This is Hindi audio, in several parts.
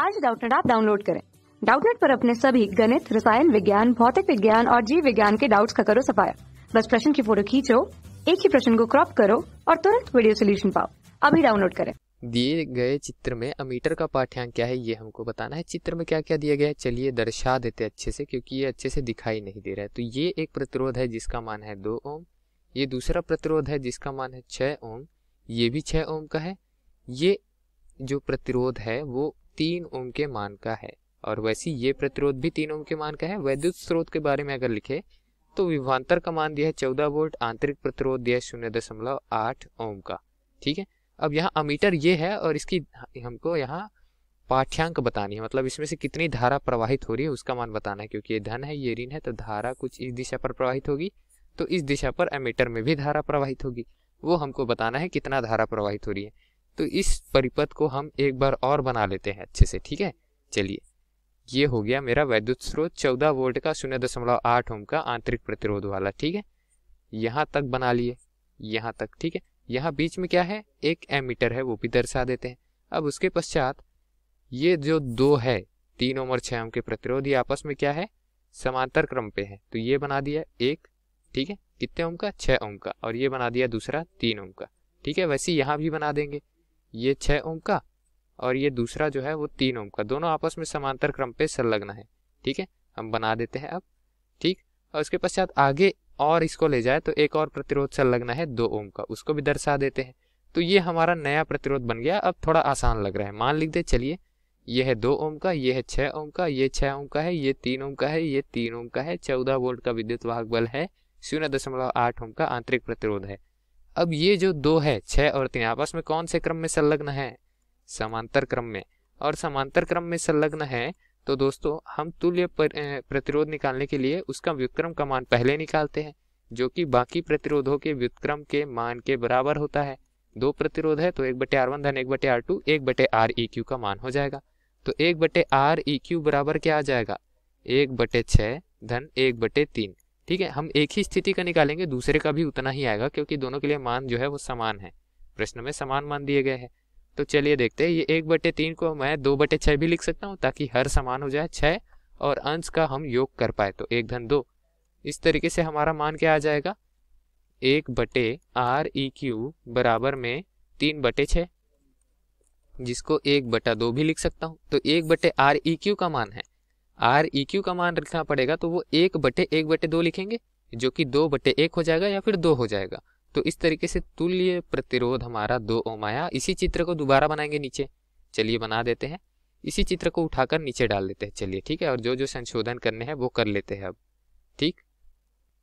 आज डाउटनेट आप डाउनलोड करें डाउटनेट पर अपने सभी गणित रसायन विज्ञान भौतिक विज्ञान और जीव विज्ञान के डाउट्स का करो सफाया बस प्रश्न की फोटो खींचो एक ही प्रश्न को क्रॉप करो और तुरंत वीडियो सोल्यूशन पाओ अभी डाउनलोड करें दिए गए चित्र में अमीटर का पाठ्यांक क्या है ये हमको बताना है चित्र में क्या क्या दिया गया है चलिए दर्शा देते अच्छे से क्योंकि ये अच्छे से दिखाई नहीं दे रहा है तो ये एक प्रतिरोध है जिसका मान है दो ओम ये दूसरा प्रतिरोध है जिसका मान है छः ओम ये भी छः ओम का है ये जो प्रतिरोध है वो तीन ओम के मान का है और वैसे ये प्रतिरोध भी तीन ओम के मान का है वैद्युत स्रोत के बारे में अगर लिखे तो विभवान्तर का मान दिया है चौदह वोल्ट आंतरिक प्रतिरोध दिया है शून्य दशमलव आठ ओम का ठीक है अब यहाँ अमीटर ये है और इसकी हमको यहाँ पाठ्यांक बतानी है मतलब इसमें से कितनी धारा प्रवाहित हो रही है उसका मान बताना है क्योंकि ये धन है ये ऋण है तो धारा कुछ इस दिशा पर प्रवाहित होगी तो इस दिशा पर अमीटर में भी धारा प्रवाहित होगी वो हमको बताना है कितना धारा प्रवाहित हो रही है तो इस परिपथ को हम एक बार और बना लेते हैं अच्छे से ठीक है चलिए ये हो गया मेरा वैद्युत स्रोत चौदह वोल्ट का शून्य दशमलव आठ ओम का आंतरिक प्रतिरोध वाला ठीक है यहाँ तक बना लिए यहाँ तक ठीक है यहाँ बीच में क्या है एक एमीटर है वो भी दर्शा देते हैं अब उसके पश्चात ये जो दो है तीन ओम और छह ओम के प्रतिरोध ये आपस में क्या है समांतर क्रम पे है तो ये बना दिया एक ठीक है कितने ओम का छह ओम का और ये बना दिया दूसरा तीन ओम का ठीक है वैसे यहाँ भी बना देंगे ये छः ओम का और ये दूसरा जो है वो तीन ओम का दोनों आपस में समांतर क्रम पे संलग्न है ठीक है हम बना देते हैं अब ठीक और उसके पश्चात आगे और इसको ले जाए तो एक और प्रतिरोध संलग्न है दो ओम का उसको भी दर्शा देते हैं तो ये हमारा नया प्रतिरोध बन गया अब थोड़ा आसान लग रहा है मान लिख दे चलिए ये है दो ओम का ये है छः ओम का ये छः ओम का है ये तीन ओम का है ये तीन ओम का है चौदह वोल्ट का विद्युत वाहक बल है शून्य दशमलव आठ ओम का आंतरिक प्रतिरोध है अब ये जो दो है छह और तीन आपस में कौन से क्रम में संलग्न है समांतर क्रम में और समांतर क्रम में संलग्न है तो दोस्तों हम तुल्य प्रतिरोध निकालने के लिए उसका व्युत्क्रम का मान पहले निकालते हैं जो कि बाकी प्रतिरोधों के व्युत्क्रम के मान के बराबर होता है दो प्रतिरोध है तो एक बटे आर वन धन एक बटे आर टू एक बटे आर ई क्यू का मान हो जाएगा तो एक बटे आर ई क्यू बराबर क्या आ जाएगा एक बटे छः धन एक बटे तीन ठीक है हम एक ही स्थिति का निकालेंगे दूसरे का भी उतना ही आएगा क्योंकि दोनों के लिए मान जो है वो समान है प्रश्न में समान मान दिए गए हैं तो चलिए देखते हैं ये एक बटे तीन को मैं दो बटे छः भी लिख सकता हूँ ताकि हर समान हो जाए छः और अंश का हम योग कर पाए तो एक धन दो इस तरीके से हमारा मान क्या आ जाएगा एक बटे आर ई क्यू बराबर में तीन बटे छः जिसको एक बटा दो भी लिख सकता हूँ तो एक बटे आर ई क्यू का मान है आर ई e क्यू का मान लिखना पड़ेगा तो वो एक बटे एक बटे दो लिखेंगे जो कि दो बटे एक हो जाएगा या फिर दो हो जाएगा तो इस तरीके से तुल्य प्रतिरोध हमारा दो ओम आया इसी चित्र को दोबारा बनाएंगे नीचे चलिए बना देते हैं इसी चित्र को उठाकर नीचे डाल देते हैं चलिए ठीक है और जो जो संशोधन करने हैं वो कर लेते हैं अब ठीक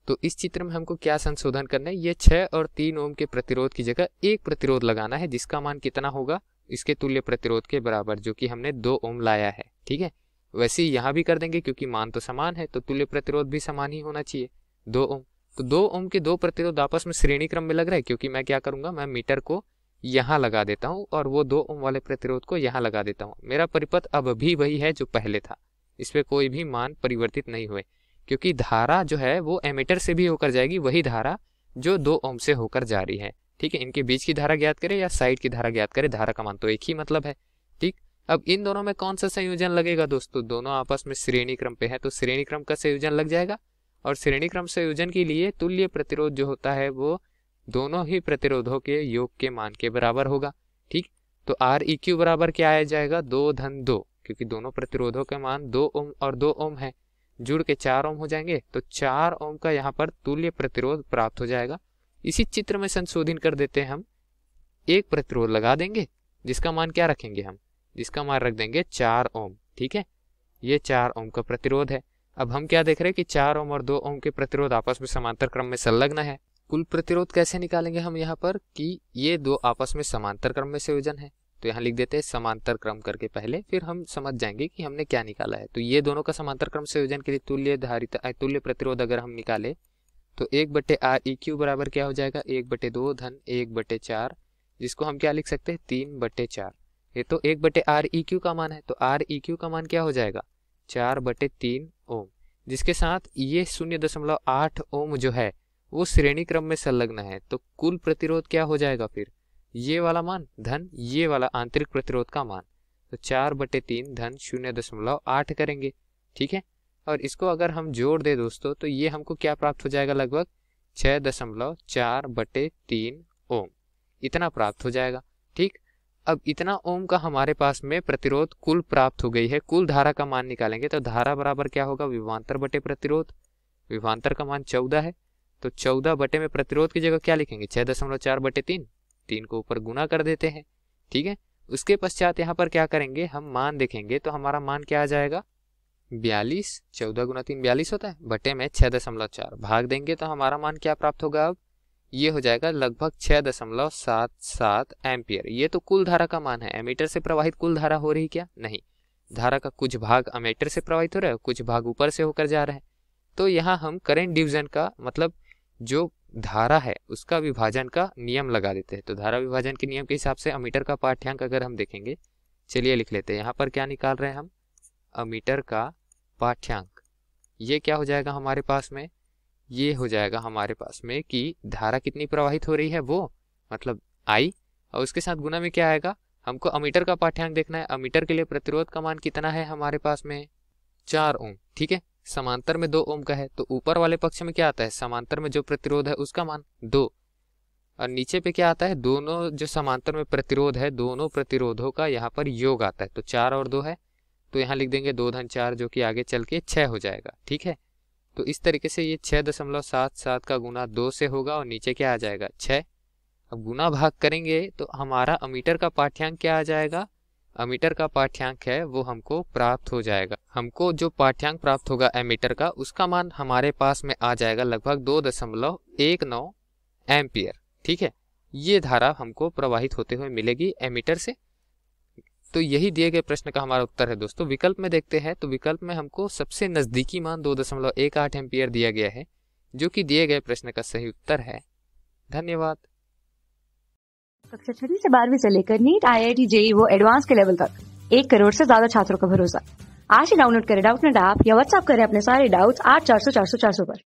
तो इस चित्र में हमको क्या संशोधन करना है ये छः और तीन ओम के प्रतिरोध की जगह एक प्रतिरोध लगाना है जिसका मान कितना होगा इसके तुल्य प्रतिरोध के बराबर जो कि हमने दो ओम लाया है ठीक है वैसे ही यहाँ भी कर देंगे क्योंकि मान तो समान है तो तुल्य प्रतिरोध भी समान ही होना चाहिए दो ओम तो दो ओम के दो प्रतिरोध आपस में श्रेणी क्रम में लग रहे हैं क्योंकि मैं क्या करूँगा मैं मीटर को यहाँ लगा देता हूँ और वो दो ओम वाले प्रतिरोध को यहाँ लगा देता हूँ मेरा परिपथ अब भी वही है जो पहले था इस पर कोई भी मान परिवर्तित नहीं हुए क्योंकि धारा जो है वो एमीटर से भी होकर जाएगी वही धारा जो दो ओम से होकर जा रही है ठीक है इनके बीच की धारा ज्ञात करें या साइड की धारा ज्ञात करें धारा का मान तो एक ही मतलब है ठीक अब इन दोनों में कौन सा संयोजन लगेगा दोस्तों दोनों आपस में श्रेणी क्रम पे है तो श्रेणी क्रम का संयोजन लग जाएगा और श्रेणी क्रम संयोजन के लिए तुल्य प्रतिरोध जो होता है वो दोनों ही प्रतिरोधों के योग के मान के बराबर होगा ठीक तो आर ई क्यू बराबर क्या आया जाएगा दो धन दो क्योंकि दोनों प्रतिरोधों के मान दो ओम और दो ओम है जुड़ के चार ओम हो जाएंगे तो चार ओम का यहाँ पर तुल्य प्रतिरोध प्राप्त हो जाएगा इसी चित्र में संशोधन कर देते हैं हम एक प्रतिरोध लगा देंगे जिसका मान क्या रखेंगे हम जिसका मान रख देंगे चार ओम ठीक है ये चार ओम का प्रतिरोध है अब हम क्या देख रहे हैं कि चार ओम और दो ओम के प्रतिरोध आपस में समांतर क्रम में संलग्न है कुल प्रतिरोध कैसे निकालेंगे हम यहाँ पर कि ये दो आपस में समांतर क्रम में संयोजन है तो यहाँ लिख देते हैं समांतर क्रम करके पहले फिर हम समझ जाएंगे कि हमने क्या निकाला है तो ये दोनों का समांतर क्रम संयोजन के लिए तुल्य धारिता तुल्य प्रतिरोध अगर हम निकाले तो एक बटे आर ई क्यू बराबर क्या हो जाएगा एक बटे दो धन एक बटे चार जिसको हम क्या लिख सकते हैं तीन बटे चार ये तो एक बटे आर ई e क्यू का मान है तो आर ई e क्यू का मान क्या हो जाएगा चार बटे तीन ओम जिसके साथ ये शून्य दशमलव आठ ओम जो है वो श्रेणी क्रम में संलग्न है तो कुल प्रतिरोध क्या हो जाएगा फिर ये वाला मान धन ये वाला आंतरिक प्रतिरोध का मान तो चार बटे तीन धन शून्य दशमलव आठ करेंगे ठीक है और इसको अगर हम जोड़ दे दोस्तों तो ये हमको क्या प्राप्त हो जाएगा लगभग छः दशमलव चार बटे तीन ओम इतना प्राप्त हो जाएगा ठीक अब इतना ओम का हमारे पास में प्रतिरोध कुल प्राप्त हो गई है कुल धारा का मान निकालेंगे तो धारा बराबर क्या होगा विभांतर बटे प्रतिरोध विभांतर का मान चौदह है तो चौदह बटे में प्रतिरोध की जगह क्या लिखेंगे छह दशमलव चार बटे तीन तीन को ऊपर गुना कर देते हैं ठीक है उसके पश्चात यहाँ पर क्या करेंगे हम मान देखेंगे तो हमारा मान क्या आ जाएगा बयालीस चौदह गुना तीन बयालीस होता है बटे में छह दशमलव चार भाग देंगे तो हमारा मान क्या प्राप्त होगा अब ये हो जाएगा लगभग छह दशमलव सात सात एम्पियर ये तो कुल धारा का मान है एमीटर से प्रवाहित कुल धारा हो रही क्या नहीं धारा का कुछ भाग एमीटर से प्रवाहित हो रहा है कुछ भाग ऊपर से होकर जा रहा है तो यहाँ हम करेंट डिविजन का मतलब जो धारा है उसका विभाजन का नियम लगा देते हैं तो धारा विभाजन के नियम के हिसाब से अमीटर का पाठ्यांक अगर हम देखेंगे चलिए लिख लेते हैं यहाँ पर क्या निकाल रहे हैं हम अमीटर का पाठ्यांक ये क्या हो जाएगा हमारे पास में ये हो जाएगा हमारे पास में कि धारा कितनी प्रवाहित हो रही है वो मतलब आई और उसके साथ गुना में क्या आएगा हमको अमीटर का पाठ्यांक देखना है अमीटर के लिए प्रतिरोध का मान कितना है हमारे पास में चार ओम ठीक है समांतर में दो ओम का है तो ऊपर वाले पक्ष में क्या आता है समांतर में जो प्रतिरोध है उसका मान दो और नीचे पे क्या आता है दोनों जो समांतर में प्रतिरोध है दोनों प्रतिरोधों का यहाँ पर योग आता है तो चार और दो है तो यहाँ लिख देंगे दो धन चार जो कि आगे चल के छह हो जाएगा ठीक है तो इस तरीके से ये छः दशमलव सात सात का गुना दो से होगा और नीचे क्या आ जाएगा छः अब गुना भाग करेंगे तो हमारा अमीटर का पाठ्यांक क्या आ जाएगा अमीटर का पाठ्यांक है वो हमको प्राप्त हो जाएगा हमको जो पाठ्यांक प्राप्त होगा एमीटर का उसका मान हमारे पास में आ जाएगा लगभग दो दशमलव एक नौ एम्पियर ठीक है ये धारा हमको प्रवाहित होते हुए मिलेगी एमीटर से तो यही दिए गए प्रश्न का हमारा उत्तर है दोस्तों विकल्प में देखते हैं तो विकल्प में हमको सबसे नज़दीकी मान दो दशमलव एक आठ एम्पियर दिया गया है जो कि दिए गए प्रश्न का सही उत्तर है धन्यवाद कक्षा छठी से बारहवीं से लेकर NEET I I T JEE वो एडवांस के लेवल तक एक करोड़ से ज्यादा छात्रों का भरोसा आज ही डाउनलोड करें डाउट नेट ऐप या व्हाट्सअप करें अपने सारे डाउट्स आठ चार सौ चार सौ चार सौ पर